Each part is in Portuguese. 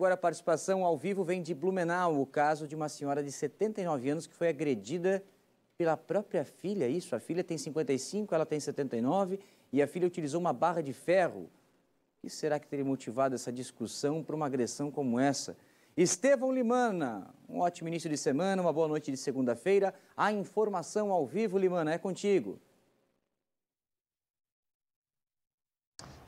Agora a participação ao vivo vem de Blumenau, o caso de uma senhora de 79 anos que foi agredida pela própria filha. É isso, a filha tem 55, ela tem 79 e a filha utilizou uma barra de ferro. O que será que teria motivado essa discussão para uma agressão como essa? Estevão Limana, um ótimo início de semana, uma boa noite de segunda-feira. A informação ao vivo, Limana, é contigo.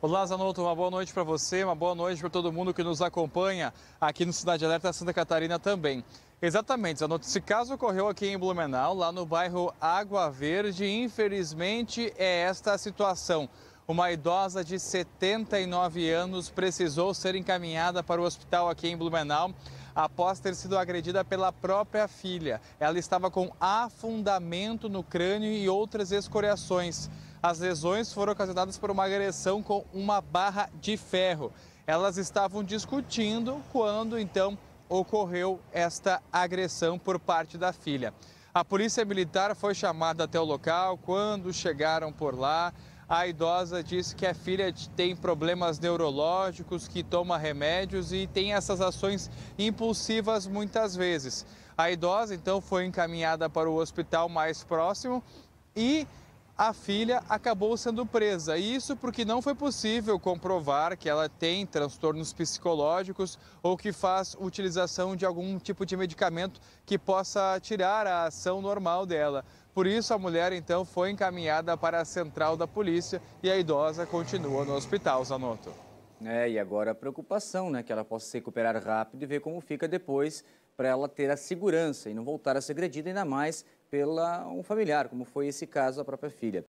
Olá, Zanotto, uma boa noite para você, uma boa noite para todo mundo que nos acompanha aqui no Cidade Alerta Santa Catarina também. Exatamente, Zanotto, esse caso ocorreu aqui em Blumenau, lá no bairro Água Verde. Infelizmente, é esta a situação. Uma idosa de 79 anos precisou ser encaminhada para o hospital aqui em Blumenau após ter sido agredida pela própria filha. Ela estava com afundamento no crânio e outras escoriações. As lesões foram ocasionadas por uma agressão com uma barra de ferro. Elas estavam discutindo quando então ocorreu esta agressão por parte da filha. A polícia militar foi chamada até o local. Quando chegaram por lá, a idosa disse que a filha tem problemas neurológicos, que toma remédios e tem essas ações impulsivas muitas vezes. A idosa então foi encaminhada para o hospital mais próximo e a filha acabou sendo presa. Isso porque não foi possível comprovar que ela tem transtornos psicológicos ou que faz utilização de algum tipo de medicamento que possa tirar a ação normal dela. Por isso, a mulher então foi encaminhada para a central da polícia e a idosa continua no hospital Zanotto. É, e agora a preocupação, né? Que ela possa se recuperar rápido e ver como fica depois para ela ter a segurança e não voltar a ser agredida, ainda mais pela um familiar, como foi esse caso da própria filha.